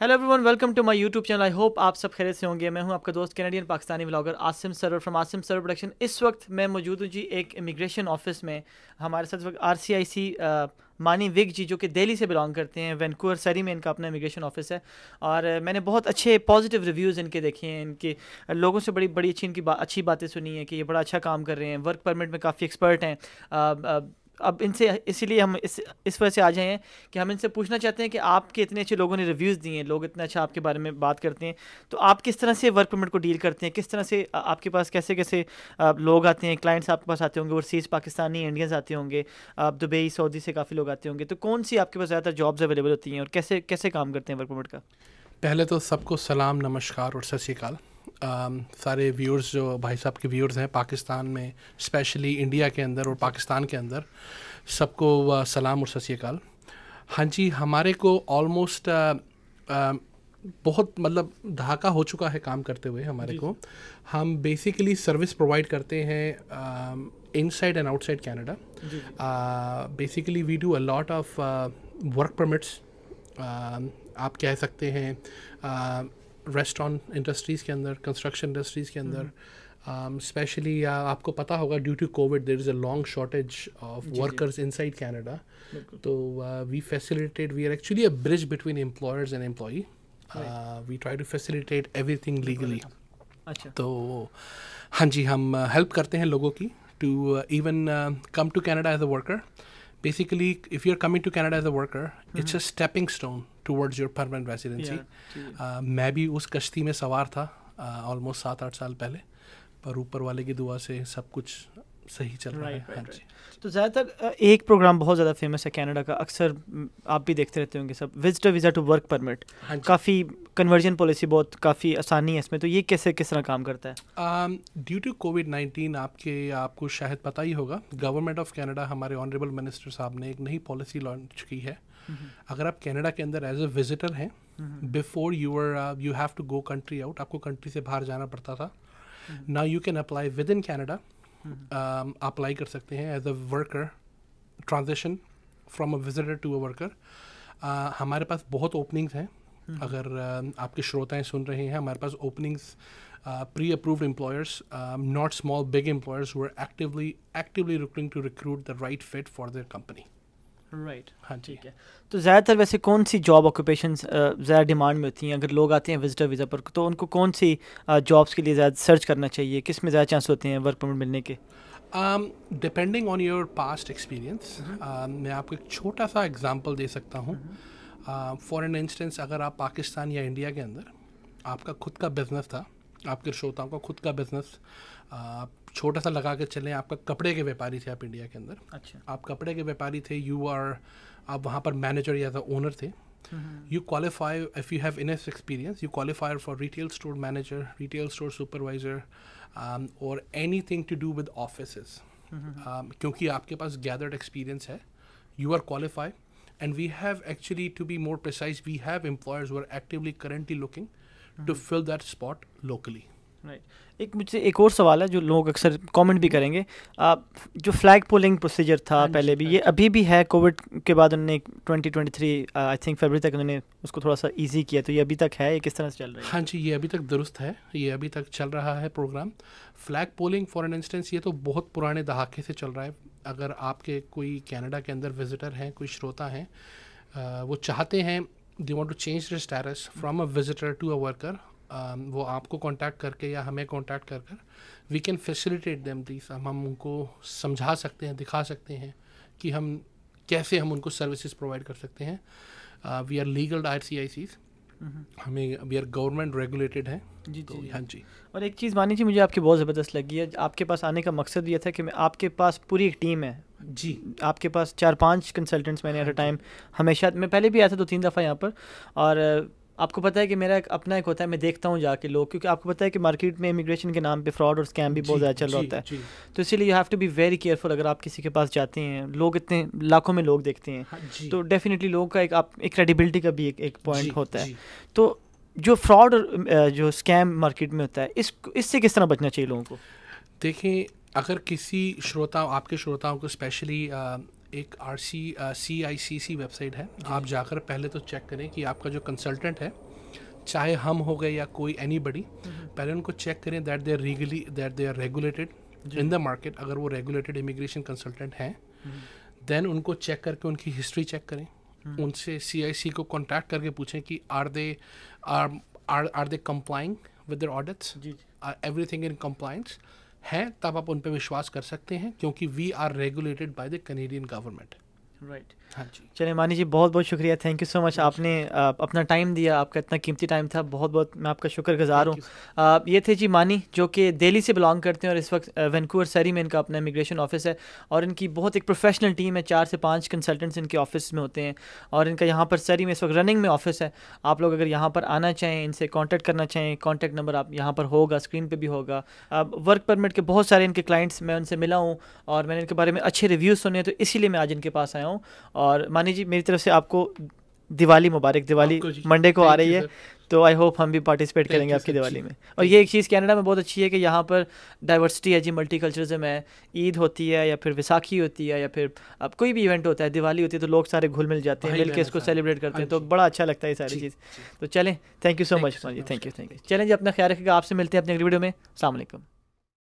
Hello everyone welcome to my YouTube channel I hope आप सब खैर से होंगे मैं हूं आपका दोस्त Canadian Pakistani blogger Asim Sarwar from Asim Sarwar production इस वक्त मैं मौजूद हूं जी एक इमिग्रेशन ऑफिस में हमारे साथ वक्त आर सी आई सी मानी विग जी जो कि दिल्ली से बिलोंग करते हैं वैनकूवर सरी में इनका अपना इमिग्रेशन ऑफिस है और मैंने बहुत अच्छे पॉजिटिव रिव्यूज़ इनके देखे हैं इनके लोगों से बड़ी बड़ी अच्छी इनकी बा, अच्छी बातें सुनी हैं कि ये बड़ा अच्छा काम कर रहे हैं वर्क परमिट में काफ़ी एक्सपर्ट हैं अब इनसे इसीलिए हम इस इस वजह से आ जाए हैं कि हम इनसे पूछना चाहते हैं कि आपके इतने अच्छे लोगों ने रिव्यूज़ दिए हैं लोग इतना अच्छा आपके बारे में बात करते हैं तो आप किस तरह से वर्क परमिट को डील करते हैं किस तरह से आपके पास कैसे कैसे लोग आते हैं क्लाइंट्स आपके पास आते होंगे ओवरसीज़ पाकिस्तानी इंडियंस आते होंगे आप दुबई सऊदी से काफ़ी लोग आते होंगे तो कौन सी आपके पास ज़्यादातर जॉब्स अवेलेबल होती हैं और कैसे कैसे काम करते हैं वर्क परमिट का पहले तो सबको सलाम नमस्कार और सत श्रीकाल Um, सारे व्यूअर्स जो भाई साहब के व्यूअर्स हैं पाकिस्तान में स्पेशली इंडिया के अंदर और पाकिस्तान के अंदर सबको uh, सलाम और सत हाँ जी हमारे को ऑलमोस्ट uh, uh, बहुत मतलब धाका हो चुका है काम करते हुए हमारे को हम बेसिकली सर्विस प्रोवाइड करते हैं inside and outside Canada basically we do a lot of work permits आप कह सकते हैं रेस्टोरेंट इंडस्ट्रीज़ के अंदर कंस्ट्रक्शन इंडस्ट्रीज़ के अंदर स्पेशली हम्म। um, uh, आपको पता होगा due to COVID there is a long shortage of workers inside Canada तो we facilitate we are actually a bridge between employers and employee we try to facilitate everything legally अच्छा तो हाँ जी हम help uh, करते हैं लोगों की to even come to Canada as a worker basically if you are coming to Canada as a worker it's a stepping stone towards your permanent residency मैं भी उस कश्ती में सवार था ऑलमोस्ट uh, सात आठ साल पहले पर ऊपर वाले की दुआ से सब कुछ सही चल रहा है हाँ तो ज़्यादातर एक प्रोग्राम बहुत ज़्यादा फेमस है कनाडा का अक्सर आप भी देखते रहते होंगे सब visitor visa to work permit काफ़ी कन्वर्जन पॉलिसी बहुत काफ़ी आसानी है इसमें तो ये कैसे किस तरह काम करता है ड्यू टू कोविड नाइन्टीन आपके आपको शायद पता ही होगा गवर्नमेंट ऑफ कनाडा हमारे ऑनरेबल मिनिस्टर साहब ने एक नई पॉलिसी लॉन्च की है अगर आप कनाडा के अंदर एज ए विजिटर हैं before your you have to go country out आपको कंट्री से बाहर जाना पड़ता था now you can apply within Canada apply um, कर सकते हैं as a worker transaction from a visitor to a worker हमारे पास बहुत ओपनिंग्स हैं हम्म। अगर um, आपके श्रोताएं सुन रहे हैं हमारे पास openings pre approved employers not small big employers who actively actively looking to recruit the right fit for their company right हाँ ठीक है तो ज़्यादातर वैसे कौन सी जॉब ऑक्यूपेशन ज़्यादा डिमांड में होती हैं अगर लोग आते हैं विजिटर वीज़ा पर तो उनको कौन सी जॉब्स के लिए ज़्यादा सर्च करना चाहिए किस में ज़्यादा चांस होते हैं वर्क परमिट मिलने के depending on your past experience मैं आपको एक छोटा सा एग्जाम्पल दे सकता हूँ फॉर एन इंस्टेंस अगर आप पाकिस्तान या इंडिया के अंदर आपका खुद का बिजनेस था आपके श्रोताओं का खुद का बिजनेस छोटा सा लगा के चले आपका कपड़े के व्यापारी थे आप इंडिया के अंदर अच्छा आप कपड़े के व्यापारी थे यू आर आप वहाँ पर मैनेजर या ओनर तो थे you qualify if you have enough experience you qualifier for retail store manager retail store supervisor और anything to do with office क्योंकि आपके पास गैदर्ड एक्सपीरियंस है you are qualify and we have actually to be more precise we have employers where actively currently looking to fill that spot locally right एक मुझसे एक और सवाल है जो लोग अक्सर कमेंट भी करेंगे आप जो फ्लैग पोलिंग प्रोसीजर था हाँ पहले भी हाँ ये अभी भी है कोविड के बाद उन्होंने 2023 आई थिंक फरवरी तक उन्होंने उसको थोड़ा सा इजी किया तो ये अभी तक है ये किस तरह से चल रहा है हाँ जी ये अभी तक दुरुस्त है ये अभी तक चल रहा है programme flagpoling for an instance ये तो बहुत पुराने दहाके से चल रहा है अगर आपके कोई कैनेडा के अंदर विजिटर हैं कोई श्रोता हैं वो चाहते हैं they want to change the status from a visitor to a worker Um, वो आपको कांटेक्ट करके या हमें कांटेक्ट कर कर we can facilitate them this हम हम उनको समझा सकते हैं दिखा सकते हैं कि हम कैसे हम उनको सर्विसेज प्रोवाइड कर सकते हैं we are legal R C I Cs हमें वी आर गवर्नमेंट रेगुलेटेड है जी तो जी हाँ जी और एक चीज़ मानी जी मुझे आपकी बहुत ज़बरदस्त लगी है आपके पास आने का मकसद ये था कि मैं आपके पास पूरी एक टीम है जी आपके पास चार पांच कंसल्टेंट्स मैंने एट अ टाइम हमेशा मैं पहले भी आया था दो तीन दफ़ा यहाँ पर और आपको पता है कि मेरा एक अपना एक होता है मैं देखता हूँ जाके लोग क्योंकि आपको पता है कि मार्केट में इमिग्रेशन के नाम पे फ्रॉड और स्कैम भी बहुत ज़्यादा चल रहा होता है तो इसीलिए you have to be very careful अगर आप किसी के पास जाते हैं लोग इतने लाखों में लोग देखते हैं हाँ, तो डेफिनेटली लोगों का एक आप एक क्रेडिबिलिटी का भी एक एक पॉइंट होता है तो जो फ्रॉड और जो स्कैम मार्केट में होता है इस इससे किस तरह बचना चाहिए लोगों को देखें अगर किसी श्रोता आपके श्रोताओं को स्पेशली एक आर सी सी आई सी सी वेबसाइट है आप जाकर पहले तो चेक करें कि आपका जो कंसल्टेंट है चाहे हम हो गए या कोई एनी बडी हम्म। पहले उनको चेक करें दैट दे आर रीगली that they are regulated in the market अगर वो रेगुलेटेड इमिग्रेशन कंसल्टेंट हैं देन हम्म। उनको चेक करके उनकी हिस्ट्री चेक करें हम्म। उनसे सी आई सी को कॉन्टैक्ट करके पूछें कि are they are are they complying with audits everything in compliance हैं तब आप उन पर विश्वास कर सकते हैं क्योंकि we are regulated by the Canadian government right हाँ जी चले मानी जी बहुत बहुत शुक्रिया थैंक यू सो मच आपने आ, अपना टाइम दिया आपका इतना कीमती टाइम था बहुत बहुत मैं आपका शुक्रगुजार हूँ ये थे जी मानी जो कि दिल्ली से बिलोंग करते हैं और इस वक्त वैनकूवर सरी में इनका अपना इमिग्रेशन ऑफिस है और इनकी बहुत एक प्रोफेशनल टीम है चार से पाँच कंसल्टेंट्स इनके ऑफिस में होते हैं और इनका यहाँ पर सरी में इस वक्त रनिंग में ऑफिस है आप लोग अगर यहाँ पर आना चाहें इनसे कॉन्टैक्ट करना चाहें कॉन्टैक्ट नंबर आप यहाँ पर होगा स्क्रीन पर भी होगा वर्क परमिट के बहुत सारे इनके क्लाइंट्स मैं उनसे मिला हूँ और मैंने इनके बारे में अच्छे रिव्यूज़ सुने तो इसीलिए मैं आज इनके पास आया हूँ हूँ और मानी जी मेरी तरफ से आपको दिवाली मुबारक दिवाली मंडे को आ रही है तो आई होप हम भी पार्टिसिपेट करेंगे आपकी दिवाली में और ये एक चीज़ कनाडा में बहुत अच्छी है कि यहाँ पर डाइवर्सिटी है जी मल्टी कल्चरिज्म है ईद होती है या फिर विसाखी होती है या फिर अब कोई भी इवेंट होता है दिवाली होती है तो लोग सारे घुल मिल जाते हैं मिलकर इसको सेलिब्रेट करते हैं हाँ तो बड़ा अच्छा लगता है सारी चीज़ तो चलें थैंक यू सो मच जी थैंक यू थैंक यू चलें जी अपना ख्याल रखेगा आपसे मिलते हैं अपने वीडियो में अलैक्म